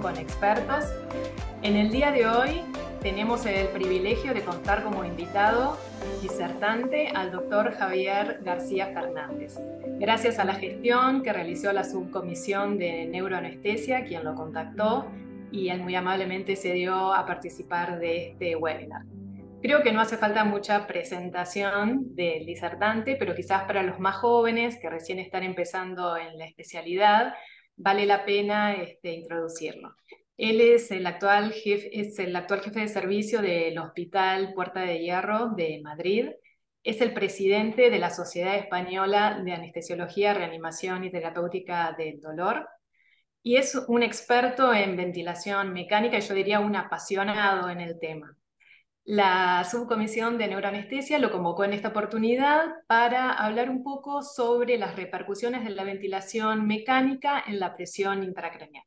con expertos. En el día de hoy tenemos el privilegio de contar como invitado disertante al doctor Javier García Fernández. Gracias a la gestión que realizó la subcomisión de neuroanestesia, quien lo contactó y él muy amablemente se dio a participar de este webinar. Creo que no hace falta mucha presentación del disertante, pero quizás para los más jóvenes que recién están empezando en la especialidad, vale la pena este, introducirlo. Él es el, actual jefe, es el actual jefe de servicio del Hospital Puerta de Hierro de Madrid. Es el presidente de la Sociedad Española de Anestesiología, Reanimación y Terapéutica del Dolor. Y es un experto en ventilación mecánica y yo diría un apasionado en el tema. La subcomisión de neuroanestesia lo convocó en esta oportunidad para hablar un poco sobre las repercusiones de la ventilación mecánica en la presión intracraneal.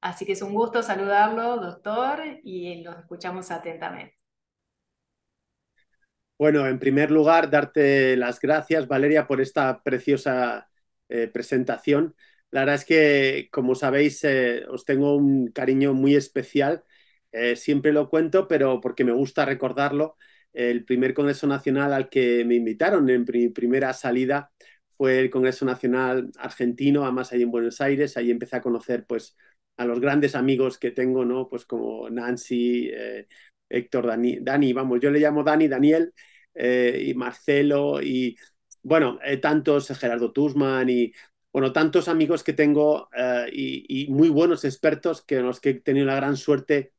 Así que es un gusto saludarlo, doctor, y los escuchamos atentamente. Bueno, en primer lugar, darte las gracias, Valeria, por esta preciosa eh, presentación. La verdad es que, como sabéis, eh, os tengo un cariño muy especial eh, siempre lo cuento, pero porque me gusta recordarlo, el primer Congreso Nacional al que me invitaron en mi primera salida fue el Congreso Nacional Argentino, además ahí en Buenos Aires, ahí empecé a conocer pues a los grandes amigos que tengo, ¿no? Pues como Nancy, eh, Héctor, Dani, Dani, vamos, yo le llamo Dani, Daniel, eh, y Marcelo, y bueno, tantos, Gerardo Tuzman, y bueno, tantos amigos que tengo y, muy buenos expertos que los que he tenido la gran suerte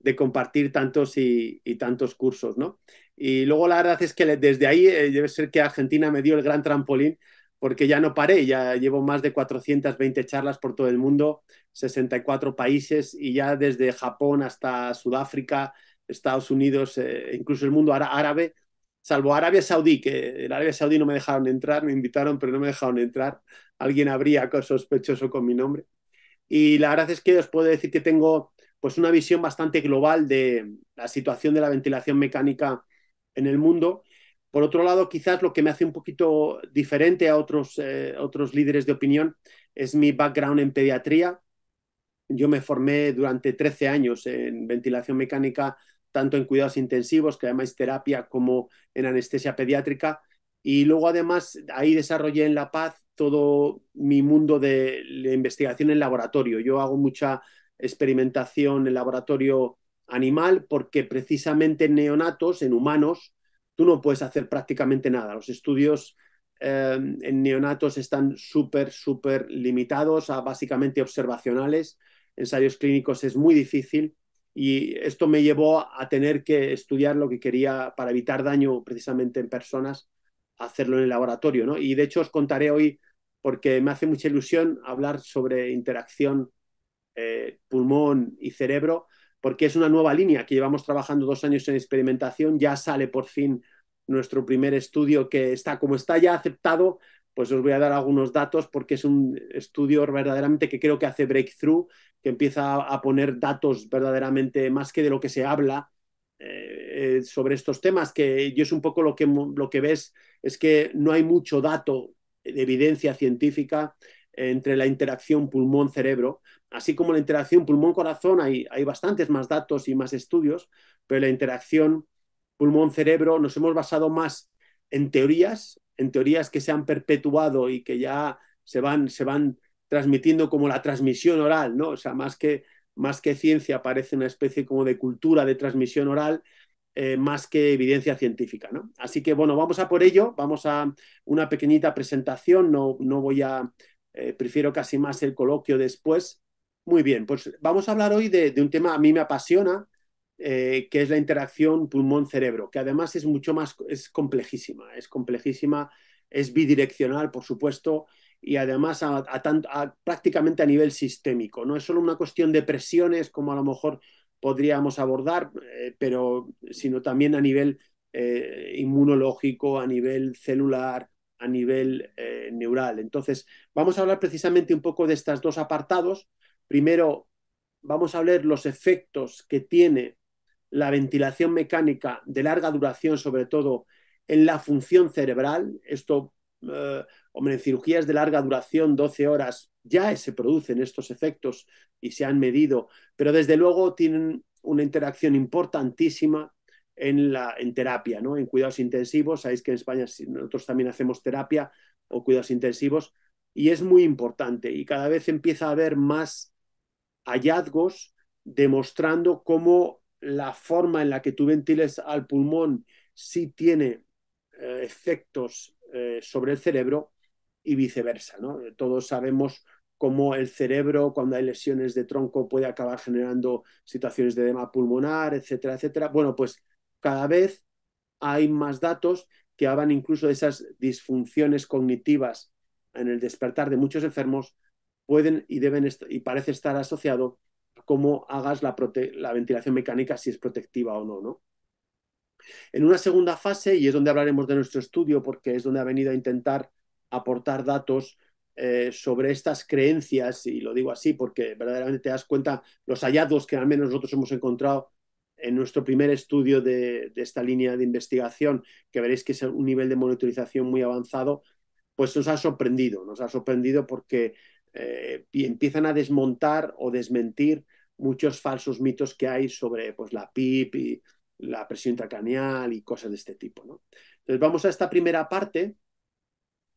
de compartir tantos y, tantos cursos, ¿no? Y luego la verdad es que desde ahí eh, debe ser que Argentina me dio el gran trampolín porque ya no paré, ya llevo más de 420 charlas por todo el mundo, 64 países y ya desde Japón hasta Sudáfrica, Estados Unidos, eh, incluso el mundo árabe, salvo Arabia Saudí, que en Arabia Saudí no me dejaron entrar, me invitaron pero no me dejaron entrar, alguien habría sospechoso con mi nombre. Y la verdad es que os puedo decir que tengo pues una visión bastante global de la situación de la ventilación mecánica en el mundo. Por otro lado, quizás lo que me hace un poquito diferente a otros, eh, otros líderes de opinión es mi background en pediatría. Yo me formé durante 13 años en ventilación mecánica, tanto en cuidados intensivos, que es terapia, como en anestesia pediátrica. Y luego además ahí desarrollé en La Paz todo mi mundo de investigación en laboratorio. Yo hago mucha experimentación en laboratorio animal, porque precisamente en neonatos, en humanos, tú no puedes hacer prácticamente nada. Los estudios eh, en neonatos están súper, súper limitados a básicamente observacionales. Ensayos clínicos es muy difícil y esto me llevó a tener que estudiar lo que quería para evitar daño precisamente en personas, hacerlo en el laboratorio. ¿no? Y de hecho os contaré hoy, porque me hace mucha ilusión hablar sobre interacción eh, pulmón y cerebro, porque es una nueva línea que llevamos trabajando dos años en experimentación, ya sale por fin nuestro primer estudio que está como está ya aceptado, pues os voy a dar algunos datos porque es un estudio verdaderamente que creo que hace breakthrough, que empieza a poner datos verdaderamente más que de lo que se habla eh, eh, sobre estos temas, que yo es un poco lo que, lo que ves, es que no hay mucho dato de evidencia científica entre la interacción pulmón-cerebro. Así como la interacción pulmón-corazón, hay, hay bastantes más datos y más estudios, pero la interacción pulmón-cerebro nos hemos basado más en teorías, en teorías que se han perpetuado y que ya se van, se van transmitiendo como la transmisión oral, ¿no? O sea, más que, más que ciencia parece una especie como de cultura de transmisión oral, eh, más que evidencia científica, ¿no? Así que, bueno, vamos a por ello, vamos a una pequeñita presentación, no, no voy a eh, prefiero casi más el coloquio después. Muy bien, pues vamos a hablar hoy de, un tema a mí me apasiona, eh, que es la interacción pulmón-cerebro, que además es mucho más, es complejísima, es complejísima, es bidireccional, por supuesto, y además a, prácticamente a nivel sistémico. No es solo una cuestión de presiones, como a lo mejor podríamos abordar, eh, pero sino también a nivel inmunológico, a nivel celular, a nivel eh, neural. Entonces, vamos a hablar precisamente un poco de estos dos apartados. Primero, vamos a ver los efectos que tiene la ventilación mecánica de larga duración, sobre todo en la función cerebral. Esto, eh, hombre, en cirugías de larga duración, 12 horas, ya se producen estos efectos y se han medido, pero desde luego tienen una interacción importantísima en, la, en terapia, ¿no? en cuidados intensivos. Sabéis que en España nosotros también hacemos terapia o cuidados intensivos y es muy importante y cada vez empieza a haber más hallazgos demostrando cómo la forma en la que tú ventiles al pulmón sí tiene eh, efectos eh, sobre el cerebro y viceversa. ¿no? Todos sabemos cómo el cerebro, cuando hay lesiones de tronco, puede acabar generando situaciones de edema pulmonar, etcétera, etcétera. Bueno, pues cada vez hay más datos que hablan incluso de esas disfunciones cognitivas en el despertar de muchos enfermos, pueden y deben y parece estar asociado a cómo hagas la, ventilación mecánica, si es protectiva o no, ¿no? En una segunda fase, y es donde hablaremos de nuestro estudio, porque es donde ha venido a intentar aportar datos eh, sobre estas creencias, y lo digo así porque verdaderamente te das cuenta los hallazgos que al menos nosotros hemos encontrado en nuestro primer estudio de, esta línea de investigación, que veréis que es un nivel de monitorización muy avanzado, pues nos ha sorprendido, nos ha sorprendido porque eh, empiezan a desmontar o desmentir muchos falsos mitos que hay sobre pues, la PIP y la presión intracraneal y cosas de este tipo. Entonces vamos a esta primera parte.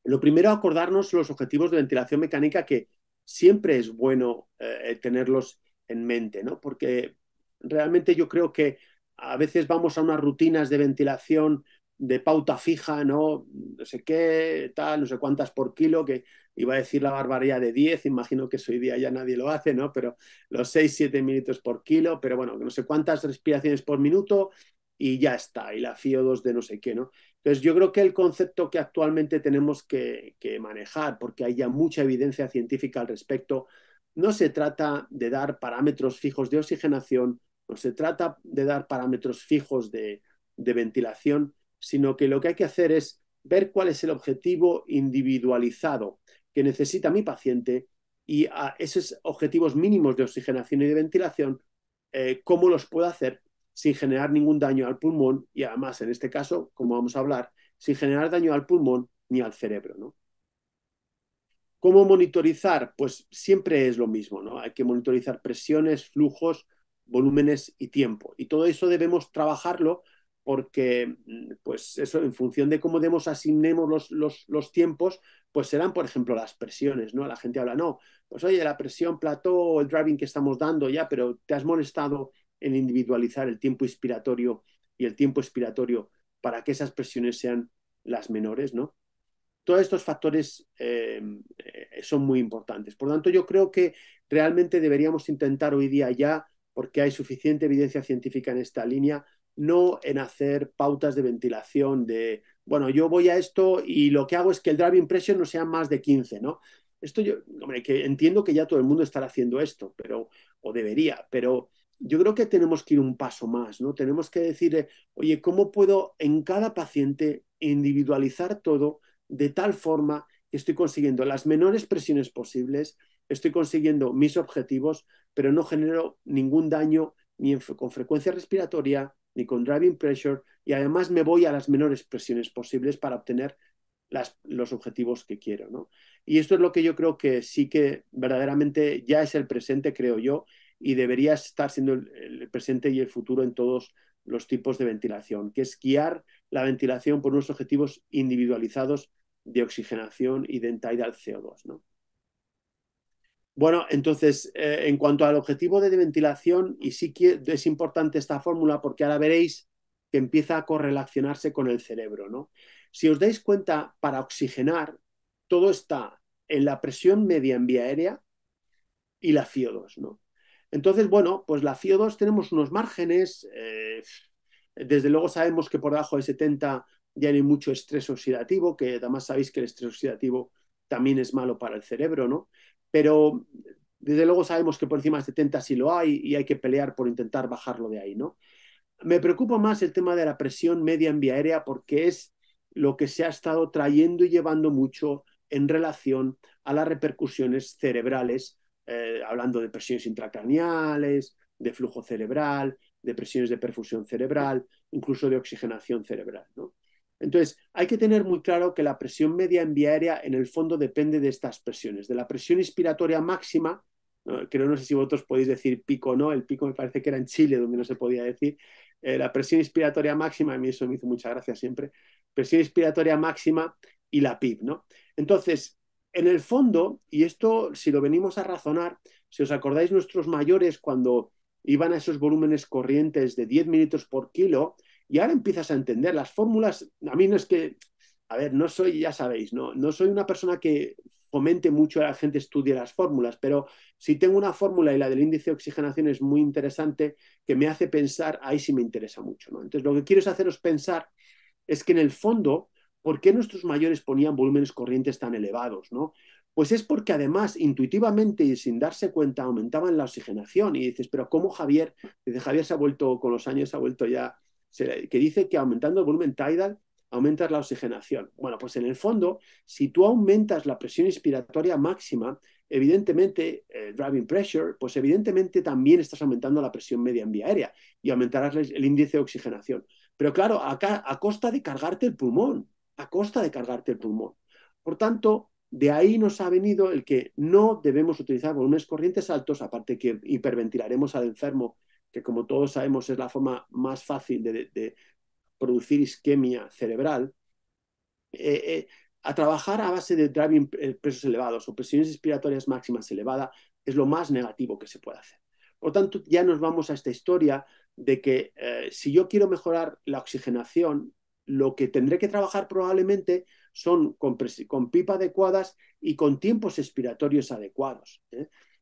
Lo primero, acordarnos los objetivos de ventilación mecánica que siempre es bueno eh, tenerlos en mente, ¿no? porque realmente yo creo que a veces vamos a unas rutinas de ventilación de pauta fija, ¿no? No sé qué, tal, no sé cuántas por kilo, que iba a decir la barbaridad de 10, imagino que hoy día ya nadie lo hace, ¿no? Pero los 6, 7 minutos por kilo, pero bueno, no sé cuántas respiraciones por minuto y ya está, y la FIO 2 de no sé qué, ¿no? Entonces yo creo que el concepto que actualmente tenemos que, que manejar, porque hay ya mucha evidencia científica al respecto, no se trata de dar parámetros fijos de oxigenación no pues se trata de dar parámetros fijos de, ventilación, sino que lo que hay que hacer es ver cuál es el objetivo individualizado que necesita mi paciente y a esos objetivos mínimos de oxigenación y de ventilación, eh, cómo los puedo hacer sin generar ningún daño al pulmón y además, en este caso, como vamos a hablar, sin generar daño al pulmón ni al cerebro. ¿no? ¿Cómo monitorizar? Pues siempre es lo mismo, ¿no? Hay que monitorizar presiones, flujos, volúmenes y tiempo. Y todo eso debemos trabajarlo porque, mm, pues eso, en función de cómo demos, asignemos los, los, tiempos, pues serán, por ejemplo, las presiones, ¿no? La gente habla, no, pues oye, la presión plató, el driving que estamos dando ya, pero te has molestado en individualizar el tiempo inspiratorio y el tiempo expiratorio para que esas presiones sean las menores, ¿no? Todos estos factores em, eh, son muy importantes. Por lo tanto, yo creo que realmente deberíamos intentar hoy día ya porque hay suficiente evidencia científica en esta línea, no en hacer pautas de ventilación de, bueno, yo voy a esto y lo que hago es que el driving pressure no sea más de 15, ¿no? Esto yo, hombre, que entiendo que ya todo el mundo estará haciendo esto, pero, o debería, pero yo creo que tenemos que ir un paso más, ¿no? Tenemos que decir, eh, oye, ¿cómo puedo en cada paciente individualizar todo de tal forma que estoy consiguiendo las menores presiones posibles, estoy consiguiendo mis objetivos, pero no genero ningún daño ni con frecuencia respiratoria, ni con driving pressure, y además me voy a las menores presiones posibles para obtener los objetivos que quiero. ¿no? Y esto es lo que yo creo que sí que verdaderamente ya es el presente, creo yo, y debería estar siendo el, presente y el futuro en todos los tipos de ventilación, que es guiar la ventilación por unos objetivos individualizados de oxigenación y de entidad CO2. ¿no? Bueno, entonces, eh, en cuanto al objetivo de ventilación, y sí que es importante esta fórmula porque ahora veréis que empieza a correlacionarse con el cerebro, ¿no? Si os dais cuenta, para oxigenar, todo está en la presión media en vía aérea y la CO2, ¿no? Entonces, bueno, pues la CO2 tenemos unos márgenes, eh, desde luego sabemos que por debajo de 70 ya hay mucho estrés oxidativo, que además sabéis que el estrés oxidativo también es malo para el cerebro, ¿no? pero desde luego sabemos que por encima de 70 sí lo hay y hay que pelear por intentar bajarlo de ahí, ¿no? Me preocupa más el tema de la presión media en vía aérea porque es lo que se ha estado trayendo y llevando mucho en relación a las repercusiones cerebrales, eh, hablando de presiones intracraneales, de flujo cerebral, de presiones de perfusión cerebral, incluso de oxigenación cerebral, ¿no? Entonces, hay que tener muy claro que la presión media en vía aérea en el fondo depende de estas presiones, de la presión inspiratoria máxima, que no, sé si vosotros podéis decir pico o no, el pico me parece que era en Chile donde no se podía decir, eh, la presión inspiratoria máxima, a mí eso me hizo mucha gracia siempre, presión inspiratoria máxima y la PIB, ¿no? Entonces, en el fondo, y esto si lo venimos a razonar, si os acordáis nuestros mayores cuando iban a esos volúmenes corrientes de 10 minutos por kilo, y ahora empiezas a entender las fórmulas. A mí no es que, a ver, no soy, ya sabéis, no, no soy una persona que fomente mucho a la gente estudie las fórmulas, pero si tengo una fórmula y la del índice de oxigenación es muy interesante, que me hace pensar, ahí sí me interesa mucho. ¿no? Entonces, lo que quiero es haceros pensar es que en el fondo, ¿por qué nuestros mayores ponían volúmenes corrientes tan elevados? ¿no? Pues es porque además, intuitivamente y sin darse cuenta, aumentaban la oxigenación. Y dices, pero ¿cómo Javier? Dice, Javier se ha vuelto, con los años se ha vuelto ya que dice que aumentando el volumen tidal aumentas la oxigenación. Bueno, pues en el fondo, si tú aumentas la presión inspiratoria máxima, evidentemente, el eh, driving pressure, pues evidentemente también estás aumentando la presión media en vía aérea y aumentarás el índice de oxigenación. Pero claro, acá, a costa de cargarte el pulmón, a costa de cargarte el pulmón. Por tanto, de ahí nos ha venido el que no debemos utilizar volúmenes corrientes altos, aparte que hiperventilaremos al enfermo que como todos sabemos es la forma más fácil de, producir isquemia cerebral, eh, eh, a trabajar a base de driving presos eh, elevados o presiones respiratorias máximas elevadas es lo más negativo que se puede hacer. Por tanto, ya nos vamos a esta historia de que si yo quiero mejorar la oxigenación, lo que tendré que trabajar probablemente son con, con pipa adecuadas y con tiempos expiratorios adecuados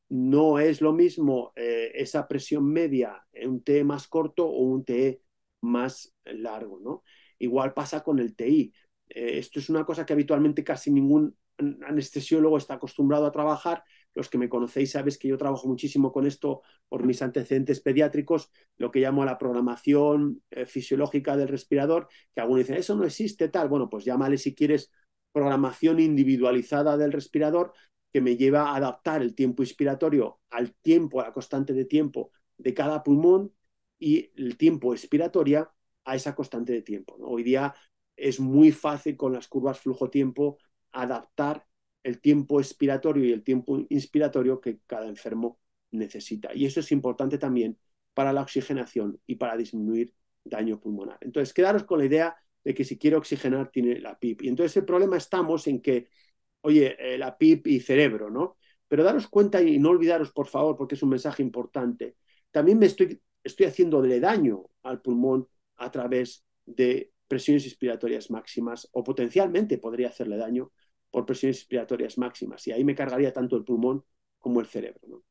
no es lo mismo eh, esa presión media en un TE más corto o un TE más largo, ¿no? Igual pasa con el TI. Eh, esto es una cosa que habitualmente casi ningún anestesiólogo está acostumbrado a trabajar. Los que me conocéis sabéis que yo trabajo muchísimo con esto por mis antecedentes pediátricos, lo que llamo la programación eh, fisiológica del respirador, que algunos dicen, eso no existe tal. Bueno, pues llámale si quieres programación individualizada del respirador, que me lleva a adaptar el tiempo inspiratorio al tiempo, a la constante de tiempo de cada pulmón y el tiempo expiratoria a esa constante de tiempo. Hoy día es muy fácil con las curvas flujo-tiempo adaptar el tiempo expiratorio y el tiempo inspiratorio que cada enfermo necesita. Y eso es importante también para la oxigenación y para disminuir daño pulmonar. Entonces, quedaros con la idea de que si quiero oxigenar tiene la PIP. Y entonces el problema estamos en que oye, eh, la PIP y cerebro, ¿no? Pero daros cuenta y no olvidaros, por favor, porque es un mensaje importante. También me estoy, estoy haciéndole daño al pulmón a través de presiones inspiratorias máximas o potencialmente podría hacerle daño por presiones inspiratorias máximas y ahí me cargaría tanto el pulmón como el cerebro. ¿no?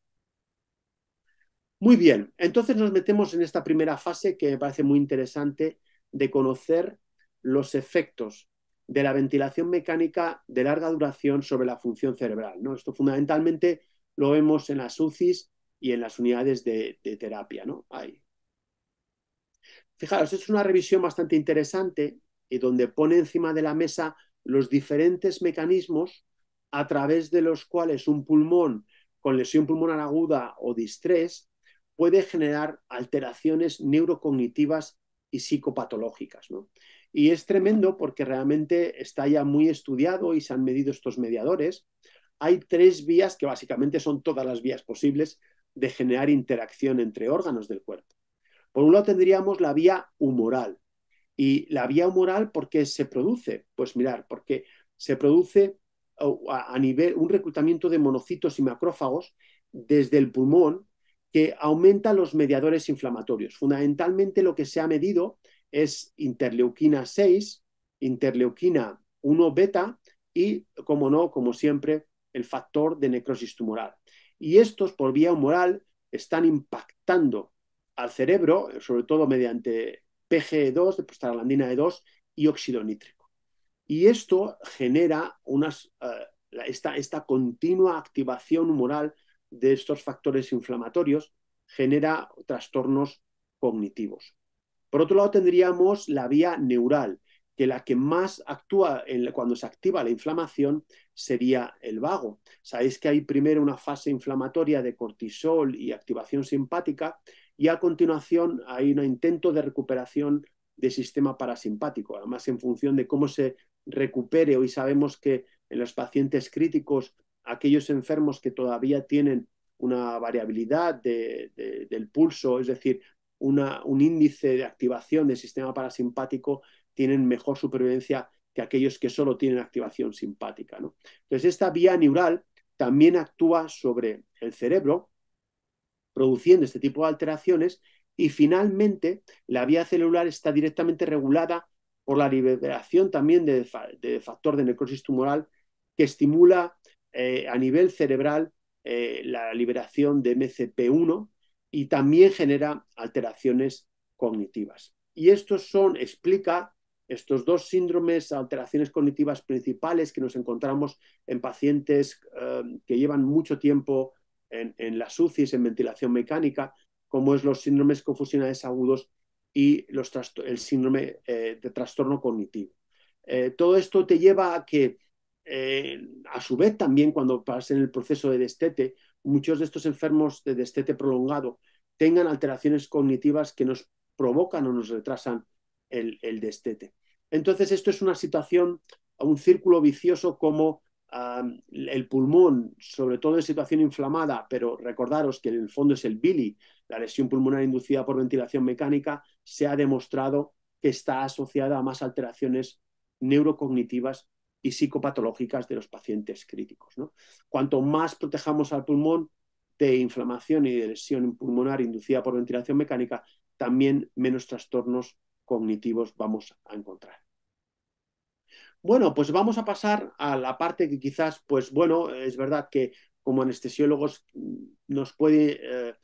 Muy bien, entonces nos metemos en esta primera fase que me parece muy interesante de conocer los efectos de la ventilación mecánica de larga duración sobre la función cerebral. ¿no? Esto fundamentalmente lo vemos en las UCIs y en las unidades de, terapia. ¿no? Ahí. Fijaros, es una revisión bastante interesante y donde pone encima de la mesa los diferentes mecanismos a través de los cuales un pulmón con lesión pulmonar aguda o distrés puede generar alteraciones neurocognitivas y psicopatológicas. ¿no? Y es tremendo porque realmente está ya muy estudiado y se han medido estos mediadores. Hay tres vías que básicamente son todas las vías posibles de generar interacción entre órganos del cuerpo. Por un lado tendríamos la vía humoral. ¿Y la vía humoral por qué se produce? Pues mirar, porque se produce uh, a nivel un reclutamiento de monocitos y macrófagos desde el pulmón que aumenta los mediadores inflamatorios. Fundamentalmente lo que se ha medido es interleuquina 6, interleuquina 1 beta y, como no, como siempre, el factor de necrosis tumoral. Y estos, por vía humoral, están impactando al cerebro, sobre todo mediante PGE2, de prostaglandina E2 y óxido nítrico. Y esto genera eh, esta continua activación humoral de estos factores inflamatorios genera trastornos cognitivos. Por otro lado, tendríamos la vía neural, que la que más actúa cuando se activa la inflamación sería el vago. Sabéis que hay primero una fase inflamatoria de cortisol y activación simpática y a continuación hay un intento de recuperación del sistema parasimpático, además en función de cómo se recupere. Hoy sabemos que en los pacientes críticos aquellos enfermos que todavía tienen una variabilidad del pulso, es decir, un índice de activación del sistema parasimpático, tienen mejor supervivencia que aquellos que solo tienen activación simpática. ¿no? Entonces, esta vía neural también actúa sobre el cerebro, produciendo este tipo de alteraciones, y finalmente la vía celular está directamente regulada por la liberación también de, de factor de necrosis tumoral que estimula eh, a nivel cerebral eh, la liberación de MCP1 y también genera alteraciones cognitivas. Y estos son, explica estos dos síndromes, alteraciones cognitivas principales que nos encontramos en pacientes eh, que llevan mucho tiempo en, en las UCIs, en ventilación mecánica, como es los síndromes confusionales agudos y los el síndrome de trastorno cognitivo. todo esto te lleva a que eh, a su vez, también cuando pasen el proceso de destete, muchos de estos enfermos de destete prolongado tengan alteraciones cognitivas que nos provocan o nos retrasan el, destete. Entonces, esto es una situación, un círculo vicioso como ah, el pulmón, sobre todo en situación inflamada, pero recordaros que en el fondo es el bili, la lesión pulmonar inducida por ventilación mecánica, se ha demostrado que está asociada a más alteraciones neurocognitivas y psicopatológicas de los pacientes críticos. ¿no? Cuanto más protejamos al pulmón de inflamación y de lesión pulmonar inducida por ventilación mecánica, también menos trastornos cognitivos vamos a encontrar. Bueno, pues vamos a pasar a la parte que quizás, pues bueno, es verdad que como anestesiólogos mm, nos puede eh,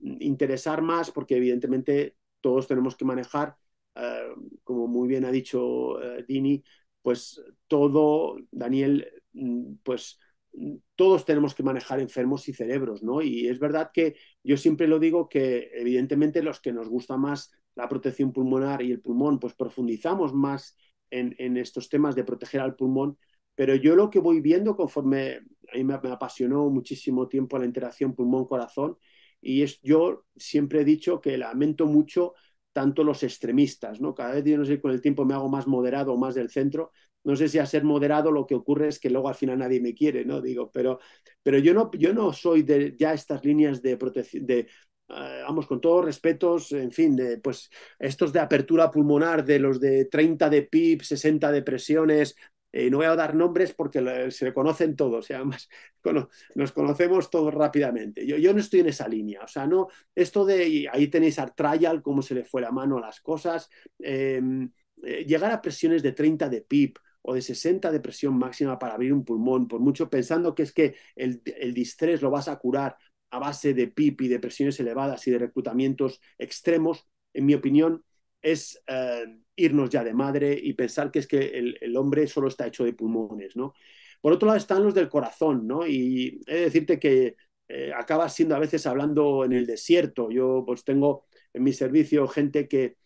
interesar más porque evidentemente todos tenemos que manejar, eh, como muy bien ha dicho eh, Dini, pues todo, Daniel, mm, pues mm, todos tenemos que manejar enfermos y cerebros, ¿no? Y es verdad que yo siempre lo digo que evidentemente los que nos gusta más la protección pulmonar y el pulmón, pues profundizamos más en, estos temas de proteger al pulmón, pero yo lo que voy viendo conforme a mí me, apasionó muchísimo tiempo la interacción pulmón-corazón y es, yo siempre he dicho que lamento mucho tanto los extremistas, ¿no? Cada vez yo no sé con el tiempo me hago más moderado o más del centro. No sé si a ser moderado lo que ocurre es que luego al final nadie me quiere, ¿no? Digo, pero, pero yo, no, yo no soy de ya estas líneas de protección, de, eh, vamos, con todos respetos, en fin, de, pues estos de apertura pulmonar, de los de 30 de PIB, 60 de presiones, eh, no voy a dar nombres porque eh, se le conocen todos, además nos conocemos todos rápidamente. Yo, no estoy en esa línea, o sea, no, esto de, ahí tenéis a trial, cómo se le fue la mano a las cosas, em, eh, llegar a presiones de 30 de pip o de 60 de presión máxima para abrir un pulmón, por mucho pensando que es que el, el distrés lo vas a curar a base de PIB y de presiones elevadas y de reclutamientos extremos, en mi opinión, es irnos ya de madre y pensar que es que el, hombre solo está hecho de pulmones, ¿no? Por otro lado están los del corazón, ¿no? Y he de decirte que eh, acabas siendo a veces hablando en el desierto. Yo pues tengo en mi servicio gente que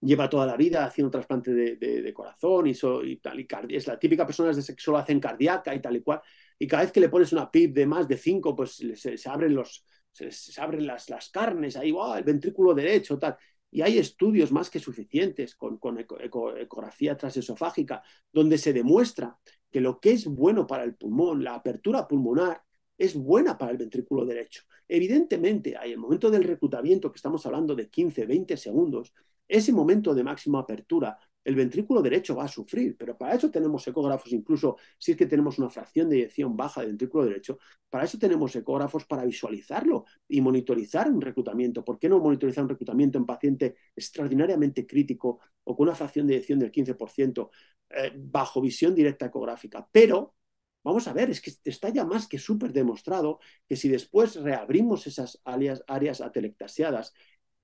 lleva toda la vida haciendo trasplante de, corazón y, y tal, y es la típica persona que solo hacen cardíaca y tal y cual, y cada vez que le pones una pip de más de 5, pues se, abren los, se, abren las, las carnes, ahí, va el ventrículo derecho, tal. Y hay estudios más que suficientes con, ecografía transesofágica, donde se demuestra que lo que es bueno para el pulmón, la apertura pulmonar, es buena para el ventrículo derecho. Evidentemente, en el momento del reclutamiento, que estamos hablando de 15, 20 segundos, ese momento de máxima apertura el ventrículo derecho va a sufrir, pero para eso tenemos ecógrafos, incluso si es que tenemos una fracción de eyección baja del ventrículo derecho, para eso tenemos ecógrafos para visualizarlo y monitorizar un reclutamiento. ¿Por qué no monitorizar un reclutamiento en paciente extraordinariamente crítico o con una fracción de eyección del 15% eh, bajo visión directa ecográfica? Pero Vamos a ver, es que está ya más que súper demostrado que si después reabrimos esas áreas, áreas atelectasiadas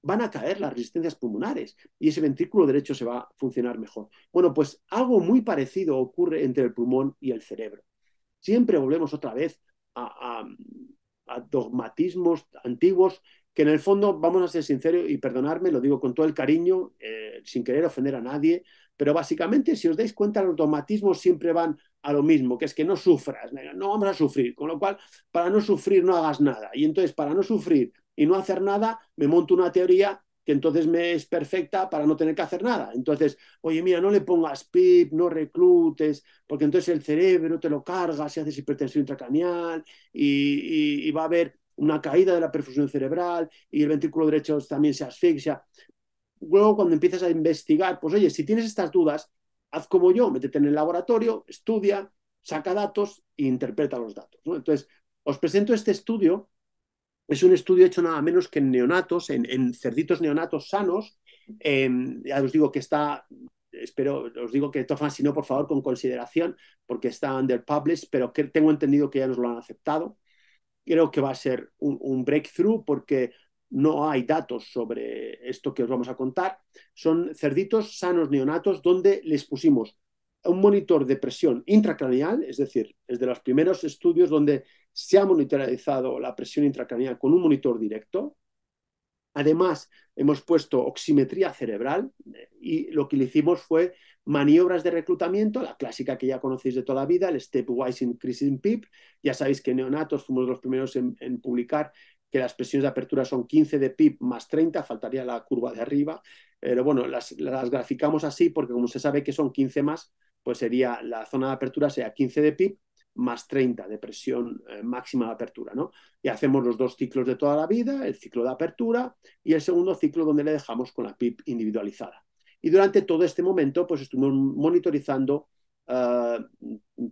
van a caer las resistencias pulmonares y ese ventrículo derecho se va a funcionar mejor. Bueno, pues algo muy parecido ocurre entre el pulmón y el cerebro. Siempre volvemos otra vez a, dogmatismos antiguos que en el fondo, vamos a ser sinceros y perdonarme, lo digo con todo el cariño, eh, sin querer ofender a nadie, pero básicamente, si os dais cuenta, los dogmatismos siempre van a lo mismo, que es que no sufras, no vamos a sufrir, con lo cual, para no sufrir no hagas nada. Y entonces, para no sufrir, y no hacer nada, me monto una teoría que entonces me es perfecta para no tener que hacer nada. Entonces, oye, mira, no le pongas PIP, no reclutes, porque entonces el cerebro te lo carga si hace hipertensión intracranial y, va a haber una caída de la perfusión cerebral y el ventrículo derecho también se asfixia. Luego, cuando empiezas a investigar, pues oye, si tienes estas dudas, haz como yo, métete en el laboratorio, estudia, saca datos e interpreta los datos. ¿no? Entonces, os presento este estudio es un estudio hecho nada menos que en neonatos, en, cerditos neonatos sanos. Em, ya os digo que está, espero, os digo que Tofan, si no, por favor, con consideración, porque está under published, pero que tengo entendido que ya nos lo han aceptado. Creo que va a ser un, un breakthrough porque no hay datos sobre esto que os vamos a contar. Son cerditos sanos neonatos donde les pusimos un monitor de presión intracraneal, es decir, es de los primeros estudios donde se ha monitorizado la presión intracraneal con un monitor directo. Además, hemos puesto oximetría cerebral eh, y lo que le hicimos fue maniobras de reclutamiento, la clásica que ya conocéis de toda la vida, el Stepwise increasing in PIP. Ya sabéis que neonatos fuimos los primeros en, publicar que las presiones de apertura son 15 de pip más 30, faltaría la curva de arriba, pero bueno, las, las, graficamos así porque como se sabe que son 15 más, pues sería la zona de apertura sea 15 de PIB más 30 de presión eh, máxima de apertura, ¿no? Y hacemos los dos ciclos de toda la vida, el ciclo de apertura y el segundo ciclo donde le dejamos con la PIB individualizada. Y durante todo este momento, pues estuvimos monitorizando eh,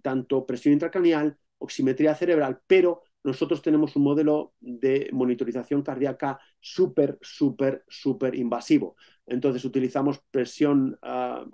tanto presión intracranial, oximetría cerebral, pero nosotros tenemos un modelo de monitorización cardíaca súper, súper, súper invasivo. Entonces utilizamos presión, ah,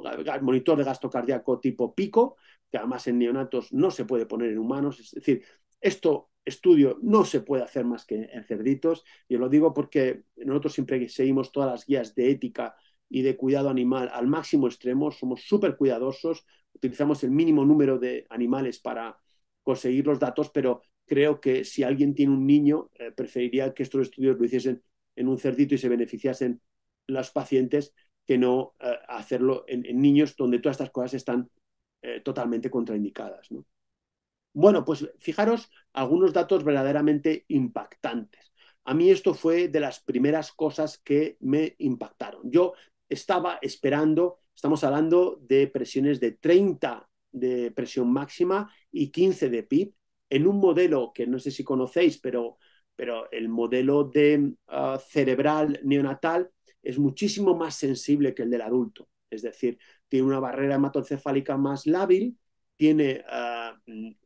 monitor de gasto cardíaco tipo pico, que además en neonatos no se puede poner en humanos. Es decir, esto estudio no se puede hacer más que en cerditos. Yo lo digo porque nosotros siempre seguimos todas las guías de ética y de cuidado animal al máximo extremo, somos súper cuidadosos, utilizamos el mínimo número de animales para conseguir los datos, pero creo que si alguien tiene un niño, eh, preferiría que estos estudios lo hiciesen en un cerdito y se beneficiasen los pacientes que no eh, hacerlo en, niños donde todas estas cosas están eh, totalmente contraindicadas. ¿no? Bueno, pues fijaros algunos datos verdaderamente impactantes. A mí esto fue de las primeras cosas que me impactaron. Yo estaba esperando, estamos hablando de presiones de 30 de presión máxima y 15 de PIB, en un modelo que no sé si conocéis, pero, pero el modelo de, ah, cerebral neonatal es muchísimo más sensible que el del adulto. Es decir, tiene una barrera hematoencefálica más lábil, tiene ah,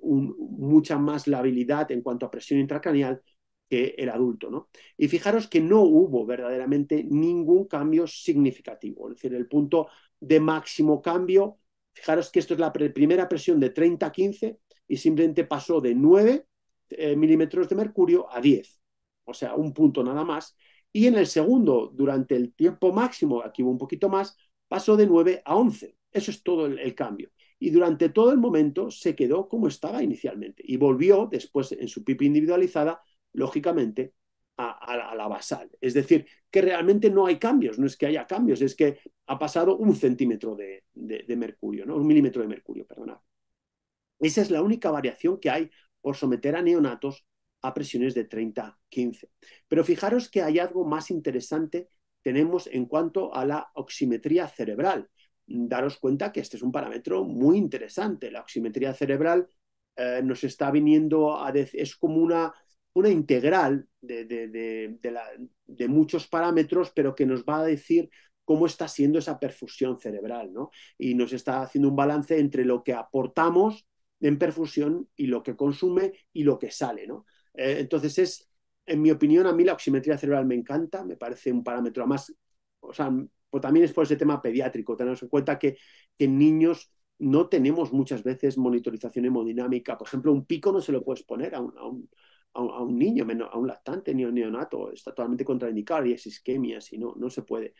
mucha más labilidad en cuanto a presión intracraneal que el adulto. ¿no? Y fijaros que no hubo verdaderamente ningún cambio significativo. Es decir, el punto de máximo cambio, fijaros que esto es la primera presión de 30 a 15, y simplemente pasó de 9 eh, milímetros de mercurio a 10, o sea, un punto nada más. Y en el segundo, durante el tiempo máximo, aquí hubo un poquito más, pasó de 9 a 11. Eso es todo el, cambio. Y durante todo el momento se quedó como estaba inicialmente y volvió después en su pipa individualizada, lógicamente, a, la basal. Es decir, que realmente no hay cambios, no es que haya cambios, es que ha pasado un centímetro de, mercurio, ¿no? un milímetro de mercurio, perdonad. Esa es la única variación que hay por someter a neonatos a presiones de 30-15. Pero fijaros que hay algo más interesante tenemos en cuanto a la oximetría cerebral. Daros cuenta que este es un parámetro muy interesante. La oximetría cerebral eh, nos está viniendo a decir, es como una, una integral de, de, de, muchos parámetros, pero que nos va a decir cómo está siendo esa perfusión cerebral, ¿no? Y nos está haciendo un balance entre lo que aportamos en perfusión y lo que consume y lo que sale. ¿no? Eh, entonces es, en mi opinión, a mí la oximetría cerebral me encanta, me parece un parámetro más, o sea, pues también es por ese tema pediátrico, tenemos en cuenta que, en niños no tenemos muchas veces monitorización hemodinámica, por ejemplo, un pico no se lo puedes poner a un, a niño, a un lactante, ni a un neonato, está totalmente contraindicado y es isquemia, si no, no se puede.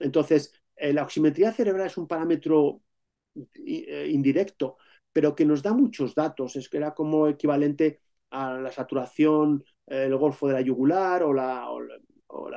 Entonces, eh, la oximetría cerebral es un parámetro eh, indirecto pero que nos da muchos datos. Es que era como equivalente a la saturación, eh, el golfo de la yugular o la,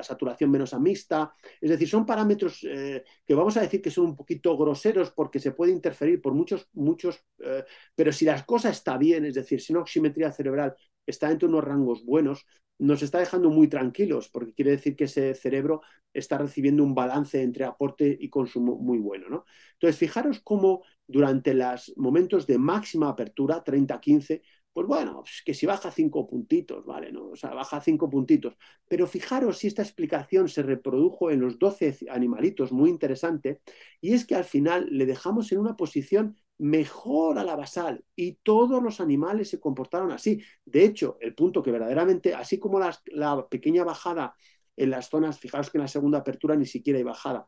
saturación menos amista. Es decir, son parámetros eh, que vamos a decir que son un poquito groseros porque se puede interferir por muchos, muchos, eh, pero si las cosa está bien, es decir, si hay oximetría cerebral está entre unos rangos buenos, nos está dejando muy tranquilos, porque quiere decir que ese cerebro está recibiendo un balance entre aporte y consumo muy bueno. ¿no? Entonces, fijaros cómo durante los momentos de máxima apertura, 30-15, pues bueno, pues que si baja cinco puntitos, ¿vale? ¿no? O sea, baja cinco puntitos. Pero fijaros si esta explicación se reprodujo en los 12 animalitos, muy interesante, y es que al final le dejamos en una posición mejora la basal y todos los animales se comportaron así. De hecho, el punto que verdaderamente, así como la pequeña bajada en las zonas, fijaros que en la segunda apertura ni siquiera hay bajada.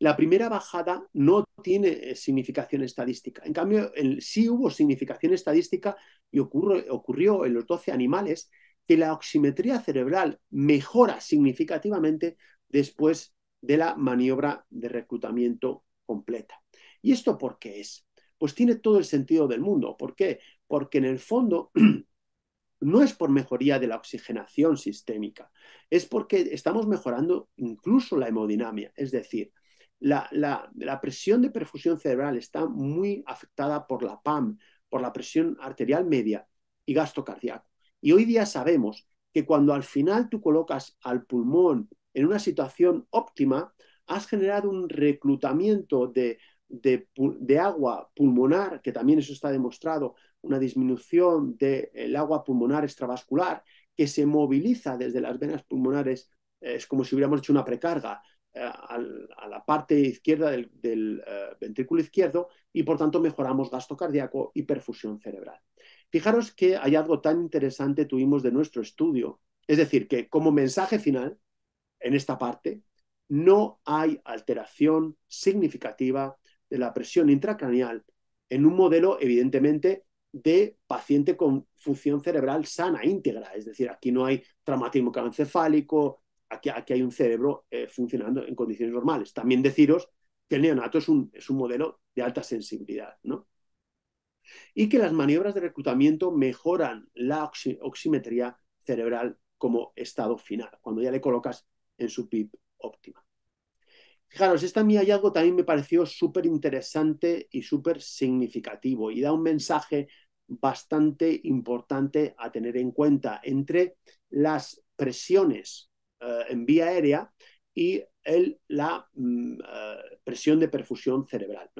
La primera bajada no tiene eh, significación estadística. En cambio, sí hubo significación estadística y ocurrió en los 12 animales que la oximetría cerebral mejora significativamente después de la maniobra de reclutamiento completa. ¿Y esto por qué es? Pues tiene todo el sentido del mundo. ¿Por qué? Porque en el fondo no es por mejoría de la oxigenación sistémica, es porque estamos mejorando incluso la hemodinamia, es decir, la, la, la, presión de perfusión cerebral está muy afectada por la PAM, por la presión arterial media y gasto cardíaco. Y hoy día sabemos que cuando al final tú colocas al pulmón en una situación óptima, has generado un reclutamiento de de, agua pulmonar, que también eso está demostrado, una disminución del agua pulmonar extravascular que se moviliza desde las venas pulmonares, es como si hubiéramos hecho una precarga eh, a la parte izquierda del, eh, ventrículo izquierdo y por tanto mejoramos gasto cardíaco y perfusión cerebral. Fijaros que hay algo tan interesante tuvimos de nuestro estudio. Es decir, que como mensaje final, en esta parte, no hay alteración significativa de la presión intracraneal en un modelo, evidentemente, de paciente con función cerebral sana, íntegra. Es decir, aquí no hay traumatismo encefálico, aquí, aquí hay un cerebro eh, funcionando en condiciones normales. También deciros que el neonato es un, es un modelo de alta sensibilidad, ¿no? Y que las maniobras de reclutamiento mejoran la oximetría cerebral como estado final, cuando ya le colocas en su PIP óptima. Fijaros, esta mi algo también me pareció súper interesante y súper significativo y da un mensaje bastante importante a tener en cuenta entre las presiones eh, en vía aérea y la mm, eh, presión de perfusión cerebral.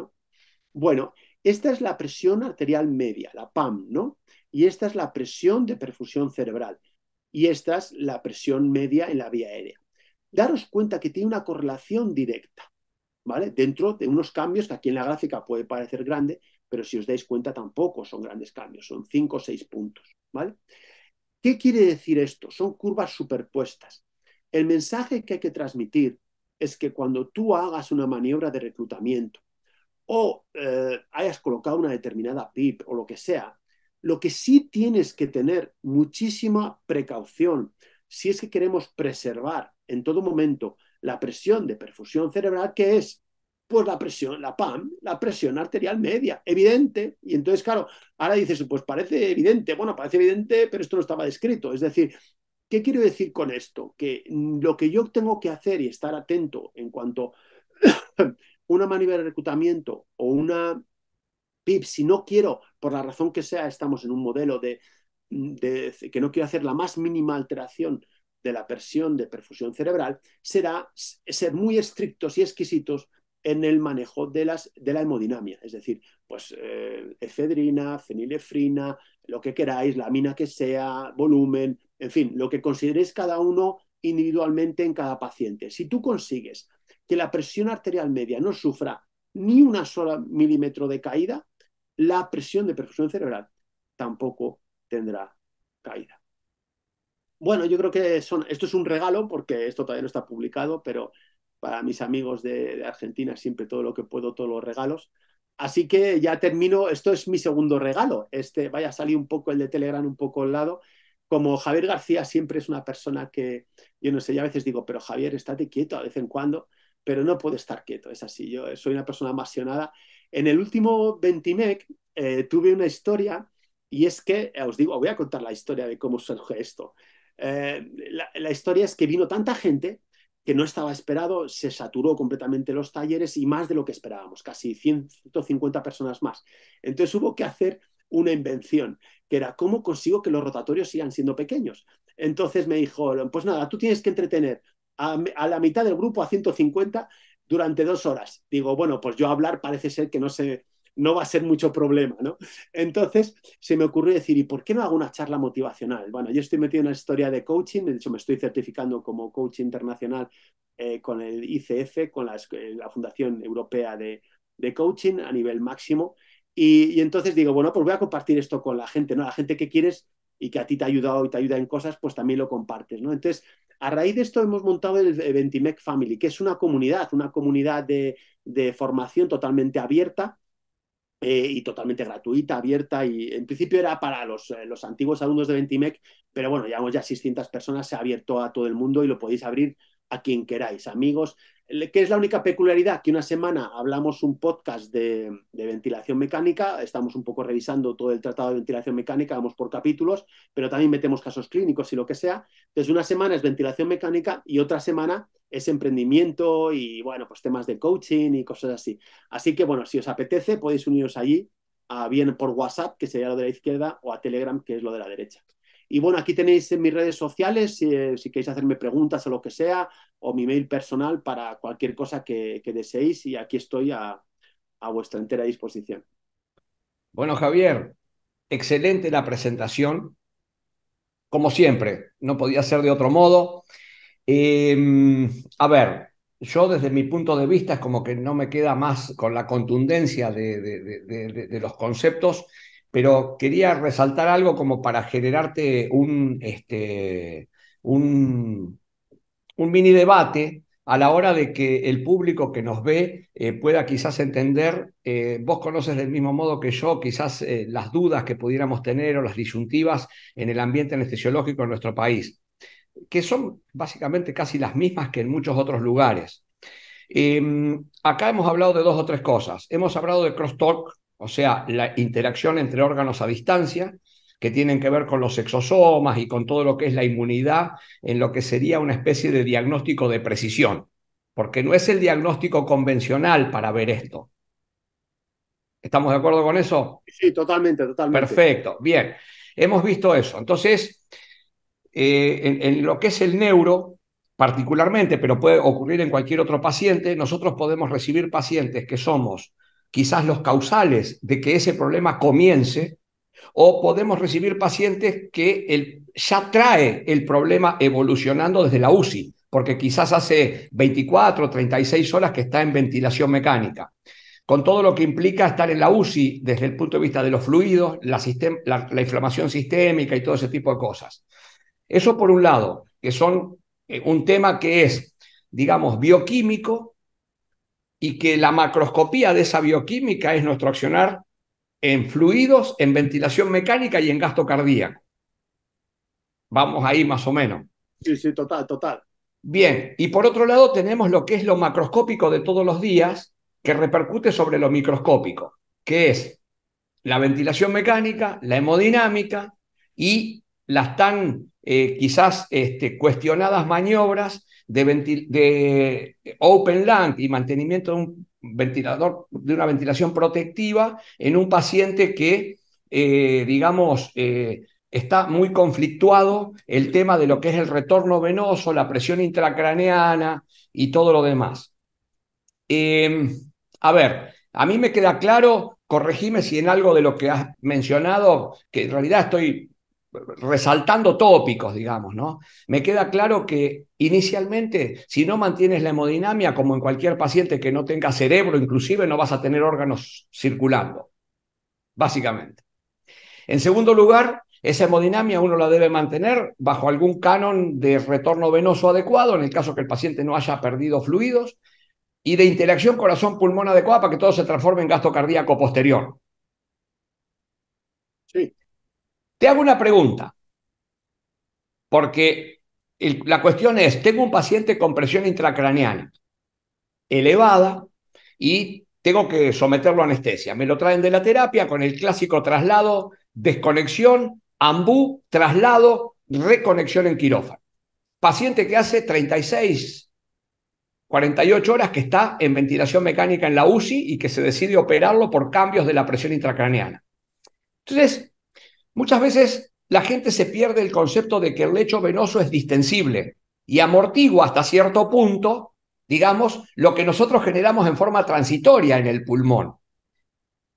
Bueno, esta es la presión arterial media, la PAM, ¿no? Y esta es la presión de perfusión cerebral. Y esta es la presión media en la vía aérea daros cuenta que tiene una correlación directa, ¿vale? Dentro de unos cambios que aquí en la gráfica puede parecer grande, pero si os dais cuenta tampoco son grandes cambios, son 5 o 6 puntos, ¿vale? ¿Qué quiere decir esto? Son curvas superpuestas. El mensaje que hay que transmitir es que cuando tú hagas una maniobra de reclutamiento o eh, hayas colocado una determinada PIP o lo que sea, lo que sí tienes que tener muchísima precaución si es que queremos preservar en todo momento la presión de perfusión cerebral, que es pues la presión, la PAM, la presión arterial media, evidente. Y entonces, claro, ahora dices, pues parece evidente, bueno, parece evidente, pero esto no estaba descrito. Es decir, ¿qué quiero decir con esto? Que lo que yo tengo que hacer y estar atento en cuanto una maniobra de reclutamiento o una PIP, si no quiero, por la razón que sea, estamos en un modelo de, de que no quiero hacer la más mínima alteración de la presión de perfusión cerebral será ser muy estrictos y exquisitos en el manejo de, las, de la hemodinamia, es decir, pues eh, efedrina, fenilefrina, lo que queráis, la mina que sea, volumen, en fin, lo que consideréis cada uno individualmente en cada paciente. Si tú consigues que la presión arterial media no sufra ni una sola milímetro de caída, la presión de perfusión cerebral tampoco tendrá caída. Bueno, yo creo que son, esto es un regalo porque esto todavía no está publicado, pero para mis amigos de, Argentina siempre todo lo que puedo, todos los regalos. Así que ya termino, esto es mi segundo regalo. Este, vaya a salir un poco el de Telegram, un poco al lado. Como Javier García siempre es una persona que, yo no sé, ya a veces digo, pero Javier, estate quieto a vez en cuando, pero no puede estar quieto, es así. Yo soy una persona apasionada. En el último Ventimec eh, tuve una historia y es que, os digo, voy a contar la historia de cómo surge esto. Eh, la, historia es que vino tanta gente que no estaba esperado, se saturó completamente los talleres y más de lo que esperábamos, casi 150 personas más. Entonces hubo que hacer una invención, que era cómo consigo que los rotatorios sigan siendo pequeños. Entonces me dijo, pues nada, tú tienes que entretener a, a la mitad del grupo, a 150, durante dos horas. Digo, bueno, pues yo hablar parece ser que no se, no va a ser mucho problema, ¿no? Entonces se me ocurrió decir, ¿y por qué no hago una charla motivacional? Bueno, yo estoy metido en la historia de coaching, de hecho me estoy certificando como coach internacional eh, con el ICF, con eh, la Fundación Europea de, Coaching a nivel máximo. Y, entonces digo, bueno, pues voy a compartir esto con la gente, ¿no? La gente que quieres y que a ti te ha ayudado y te ayuda en cosas, pues también lo compartes, ¿no? Entonces, a raíz de esto hemos montado el Ventimec Family, que es una comunidad, una comunidad de formación totalmente abierta eh, y totalmente gratuita, abierta y en principio era para los, eh, los antiguos alumnos de Ventimec, pero bueno, llevamos ya 600 personas, se ha abierto a todo el mundo y lo podéis abrir a quien queráis, amigos. que es la única peculiaridad? Que una semana hablamos un podcast de, ventilación mecánica, estamos un poco revisando todo el tratado de ventilación mecánica, vamos por capítulos, pero también metemos casos clínicos y lo que sea. Entonces, una semana es ventilación mecánica y otra semana es emprendimiento y, bueno, pues temas de coaching y cosas así. Así que, bueno, si os apetece, podéis uniros allí, a, bien por WhatsApp, que sería lo de la izquierda, o a Telegram, que es lo de la derecha. Y bueno, aquí tenéis en mis redes sociales, si queréis hacerme preguntas o lo que sea, o mi mail personal para cualquier cosa que, deseéis y aquí estoy a, vuestra entera disposición. Bueno, Javier, excelente la presentación. Como siempre, no podía ser de otro modo. Em, a ver, yo desde mi punto de vista es como que no me queda más con la contundencia de los conceptos pero quería resaltar algo como para generarte un, este, un, mini debate a la hora de que el público que nos ve eh, pueda quizás entender, eh, vos conoces del mismo modo que yo quizás eh, las dudas que pudiéramos tener o las disyuntivas en el ambiente anestesiológico en nuestro país, que son básicamente casi las mismas que en muchos otros lugares. Em, acá hemos hablado de dos o tres cosas. Hemos hablado de crosstalk, o sea, la interacción entre órganos a distancia, que tienen que ver con los exosomas y con todo lo que es la inmunidad, en lo que sería una especie de diagnóstico de precisión, porque no es el diagnóstico convencional para ver esto. ¿Estamos de acuerdo con eso? Sí, totalmente, totalmente. Perfecto, bien. Hemos visto eso. Entonces, eh, en lo que es el neuro, particularmente, pero puede ocurrir en cualquier otro paciente, nosotros podemos recibir pacientes que somos quizás los causales de que ese problema comience, o podemos recibir pacientes que ya trae el problema evolucionando desde la UCI, porque quizás hace 24, 36 horas que está en ventilación mecánica, con todo lo que implica estar en la UCI desde el punto de vista de los fluidos, la, inflamación sistémica y todo ese tipo de cosas. Eso por un lado, que son eh, un tema que es, digamos, bioquímico, y que la macroscopía de esa bioquímica es nuestro accionar en fluidos, en ventilación mecánica y en gasto cardíaco. Vamos ahí más o menos. Sí, sí, total, total. Bien, y por otro lado tenemos lo que es lo macroscópico de todos los días que repercute sobre lo microscópico, que es la ventilación mecánica, la hemodinámica y las tan eh, quizás este, cuestionadas maniobras de, eh, Open Land y mantenimiento de un ventilador, de una ventilación protectiva en un paciente que, eh, digamos, eh, está muy conflictuado el tema de lo que es el retorno venoso, la presión intracraneana y todo lo demás. Em, a ver, a mí me queda claro, corregime si en algo de lo que has mencionado, que en realidad estoy resaltando tópicos, digamos, ¿no? Me queda claro que inicialmente, si no mantienes la hemodinamia, como en cualquier paciente que no tenga cerebro, inclusive no vas a tener órganos circulando, básicamente. En segundo lugar, esa hemodinamia uno la debe mantener bajo algún canon de retorno venoso adecuado, en el caso que el paciente no haya perdido fluidos, y de interacción corazón-pulmón adecuada para que todo se transforme en gasto cardíaco posterior. Te hago una pregunta, porque la cuestión es, tengo un paciente con presión intracraneal elevada y tengo que someterlo a anestesia. Me lo traen de la terapia con el clásico traslado, desconexión, ambú, traslado, reconexión en quirófano. Paciente que hace 36, 48 horas que está en ventilación mecánica en la UCI y que se decide operarlo por cambios de la presión intracraneana. Entonces, Muchas veces la gente se pierde el concepto de que el lecho venoso es distensible y amortigua hasta cierto punto, digamos, lo que nosotros generamos en forma transitoria en el pulmón,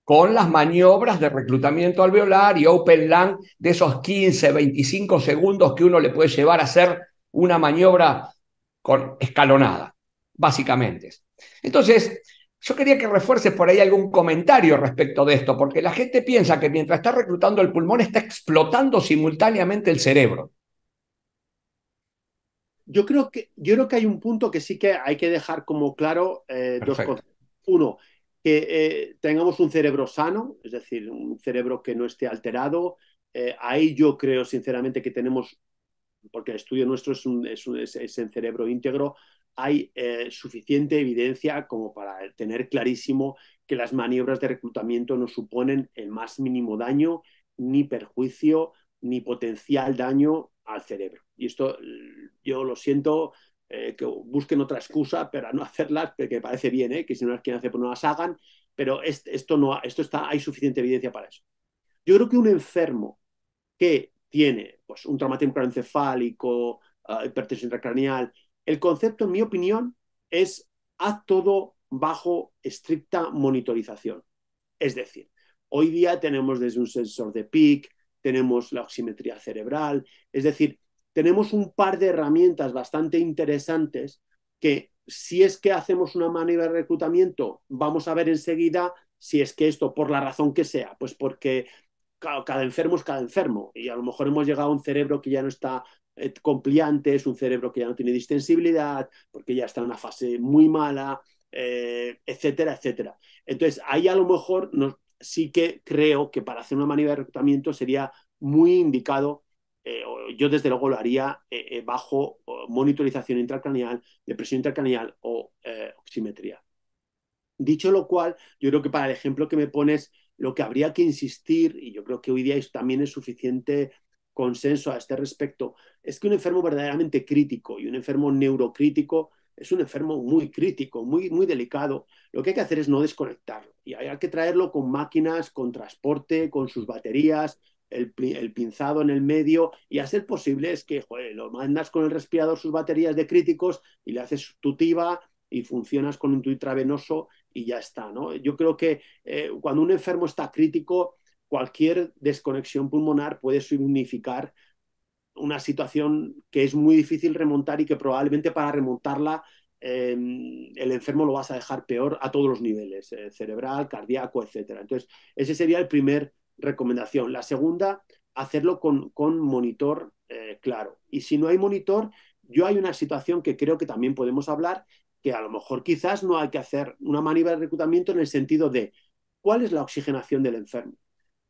con las maniobras de reclutamiento alveolar y open lung de esos 15, 25 segundos que uno le puede llevar a hacer una maniobra con escalonada, básicamente. Entonces, yo quería que refuerces por ahí algún comentario respecto de esto, porque la gente piensa que mientras está reclutando el pulmón está explotando simultáneamente el cerebro. Yo creo que, yo creo que hay un punto que sí que hay que dejar como claro eh, dos cosas. Uno, que eh, tengamos un cerebro sano, es decir, un cerebro que no esté alterado. Eh, ahí yo creo sinceramente que tenemos, porque el estudio nuestro es, es, es en cerebro íntegro, hay eh, suficiente evidencia como para tener clarísimo que las maniobras de reclutamiento no suponen el más mínimo daño, ni perjuicio, ni potencial daño al cerebro. Y esto mm, yo lo siento, eh, que busquen otra excusa para no hacerlas, me parece bien, eh, que si no las quieren hacer, pues no las hagan, pero esto, no, esto está, hay suficiente evidencia para eso. Yo creo que un enfermo que tiene pues, un traumatismo temporal encefálico ah, hipertensión intracraneal, el concepto, en mi opinión, es a todo bajo estricta monitorización. Es decir, hoy día tenemos desde un sensor de PIC, tenemos la oximetría cerebral, es decir, tenemos un par de herramientas bastante interesantes que si es que hacemos una maniobra de reclutamiento, vamos a ver enseguida si es que esto, por la razón que sea, pues porque cada enfermo es cada enfermo y a lo mejor hemos llegado a un cerebro que ya no está eh, compliante, es un cerebro que ya no tiene distensibilidad, porque ya está en una fase muy mala, eh, etcétera, etcétera. Entonces, ahí a lo mejor sí que creo que para hacer una maniobra de reclutamiento sería muy indicado, eh, yo desde luego lo haría bajo monitorización intracraneal, depresión intracraneal o oximetría. Dicho lo cual, yo creo que para el ejemplo que me pones, lo que habría que insistir, y yo creo que hoy día también es suficiente consenso a este respecto es que un enfermo verdaderamente crítico y un enfermo neurocrítico es un enfermo muy crítico, muy, muy delicado. Lo que hay que hacer es no desconectarlo y hay que traerlo con máquinas, con transporte, con sus baterías, el, el, pinzado en el medio y hacer posible es que lo mandas con el respirador sus baterías de críticos y le haces tutiva y funcionas con un tuit intravenoso y ya está. ¿no? Yo creo que eh, cuando un enfermo está crítico, cualquier desconexión pulmonar puede significar una situación que es muy difícil remontar y que probablemente para remontarla em, el enfermo lo vas a dejar peor a todos los niveles, eh, cerebral, cardíaco, etc. Entonces, ese sería el primer recomendación. La segunda, hacerlo con, con monitor eh, claro. Y si no hay monitor, yo hay una situación que creo que también podemos hablar, que a lo mejor quizás no hay que hacer una maniobra de reclutamiento en el sentido de cuál es la oxigenación del enfermo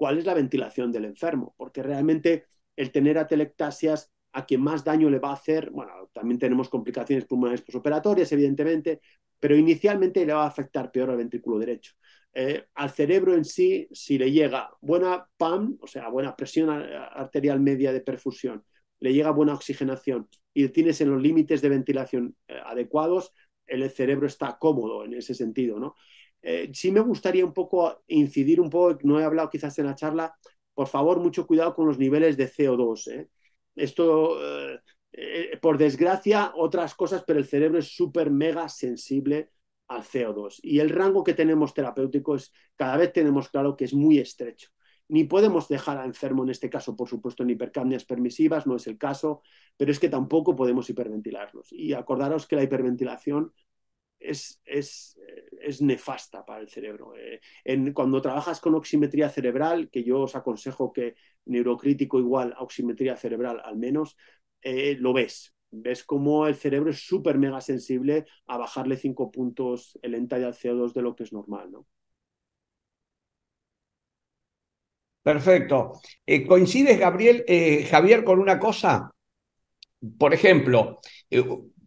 cuál es la ventilación del enfermo, porque realmente el tener atelectasias a quien más daño le va a hacer, bueno, también tenemos complicaciones pulmonares posoperatorias, evidentemente, pero inicialmente le va a afectar peor al ventrículo derecho. Eh, al cerebro en sí, si le llega buena PAM, o sea, buena presión arterial media de perfusión, le llega buena oxigenación y tienes en los límites de ventilación eh, adecuados, el cerebro está cómodo en ese sentido, ¿no? Eh, sí me gustaría un poco incidir un poco, no he hablado quizás en la charla, por favor, mucho cuidado con los niveles de CO2. ¿eh? Esto, eh, por desgracia, otras cosas, pero el cerebro es súper mega sensible al CO2. Y el rango que tenemos terapéutico es, cada vez tenemos claro que es muy estrecho. Ni podemos dejar a enfermo en este caso, por supuesto, en hipercamnias permisivas, no es el caso, pero es que tampoco podemos hiperventilarlos. Y acordaros que la hiperventilación es, eh, es, nefasta para el cerebro. Eh, en, cuando trabajas con oximetría cerebral, que yo os aconsejo que neurocrítico igual oximetría cerebral al menos, eh, lo ves. Ves como el cerebro es súper mega sensible a bajarle 5 puntos el ENTA y al CO2 de lo que es normal, ¿no? Perfecto. ¿Coincides, Gabriel, Javier, con una cosa? Por ejemplo,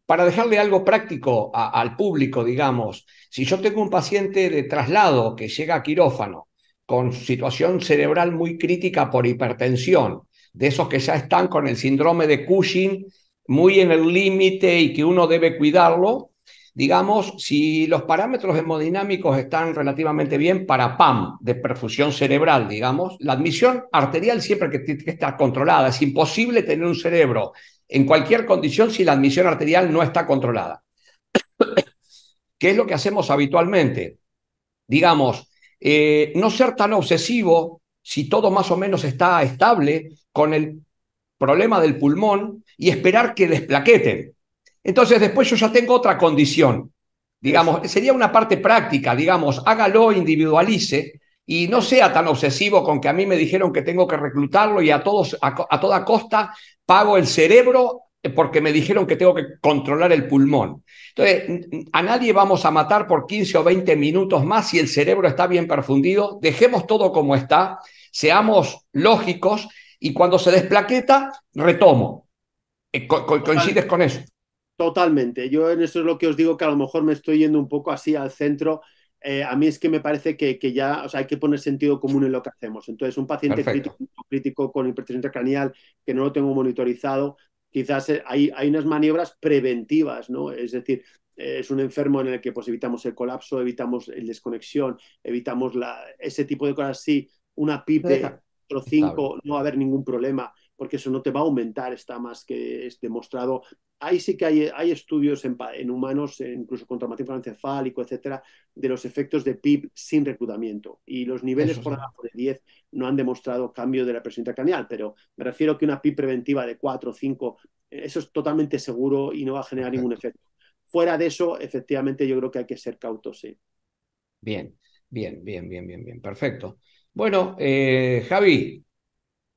para dejarle algo práctico al público, digamos, si yo tengo un paciente de traslado que llega a quirófano con situación cerebral muy crítica por hipertensión, de esos que ya están con el síndrome de Cushing muy en el límite y que uno debe cuidarlo, digamos, si los parámetros hemodinámicos están relativamente bien para PAM, de perfusión cerebral, digamos, la admisión arterial siempre que, que está controlada, es imposible tener un cerebro en cualquier condición si la admisión arterial no está controlada. ¿Qué es lo que hacemos habitualmente? Digamos, eh, no ser tan obsesivo si todo más o menos está estable con el problema del pulmón y esperar que desplaqueten. Entonces después yo ya tengo otra condición. Digamos, sería una parte práctica, digamos, hágalo, individualice, y no sea tan obsesivo con que a mí me dijeron que tengo que reclutarlo y a todos a, toda costa pago el cerebro porque me dijeron que tengo que controlar el pulmón. Entonces, a nadie vamos a matar por 15 o 20 minutos más si el cerebro está bien perfundido. Dejemos todo como está, seamos lógicos y cuando se desplaqueta, retomo. Eh, ¿Coincides con eso? Totalmente. Yo en eso es lo que os digo, que a lo mejor me estoy yendo un poco así al centro eh, a mí es que me parece que, ya, hay que poner sentido común en lo que hacemos. Entonces, un paciente crítico, con hipertensión craneal que no lo tengo monitorizado, quizás eh, hay, hay unas maniobras preventivas, ¿no? Es decir, eh, es un enfermo en el que pues evitamos el colapso, evitamos la desconexión, evitamos la, ese tipo de cosas. Sí, una pipe, otro cinco, no va a haber ningún problema porque eso no te va a aumentar, está más que es demostrado. Ahí sí que hay, hay estudios en, humanos, eh, incluso con traumatismo encefálico, etcétera, de los efectos de PIB sin reclutamiento. Y los niveles por abajo de 10 no han demostrado cambio de la presión intracraneal, pero me refiero que una PIB preventiva de 4 o 5, eso es totalmente seguro y no va a generar ningún efecto. Fuera de eso, efectivamente, yo creo que hay que ser cautos, sí. Bien, bien, bien, bien, bien, bien. Perfecto. Bueno, eh, Javi,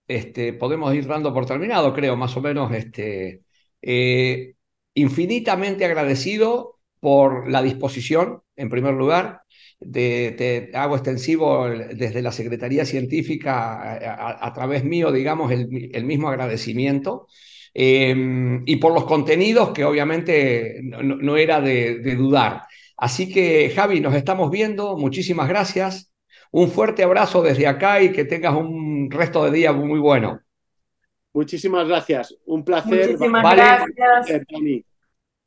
este, podemos ir dando por terminado, creo, más o menos. Este, eh, infinitamente agradecido por la disposición, en primer lugar. De, te hago extensivo desde la Secretaría Científica a, través mío, digamos, el, mismo agradecimiento. Em, y por los contenidos que obviamente no, era de, dudar. Así que Javi, nos estamos viendo, muchísimas gracias. Un fuerte abrazo desde acá y que tengas un resto de día muy bueno. Muchísimas gracias. Un placer. Muchísimas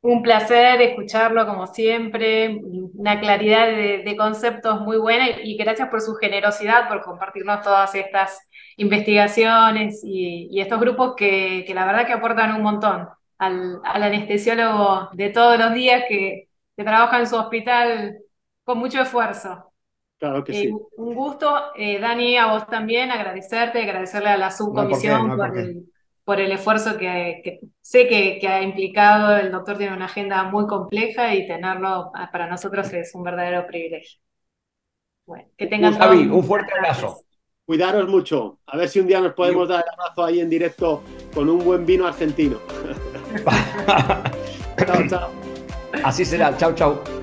Un placer escucharlo como siempre, una claridad de, conceptos muy buena y gracias por su generosidad, por compartirnos todas estas investigaciones y, estos grupos que, la verdad que aportan un montón al, anestesiólogo de todos los días que trabaja en su hospital con mucho esfuerzo. Eh, un gusto, eh, Dani, a vos también, agradecerte, agradecerle a la subcomisión ¿por, el, esfuerzo que, sé que, ha implicado. El doctor tiene una agenda muy compleja y tenerlo para nosotros es un verdadero privilegio. Bueno, que tengan un, fuerte abrazo. Cuidaros mucho. A ver si un día nos podemos dar el abrazo ahí en directo con un buen vino argentino. chao, chao. Así será. Chao, chao.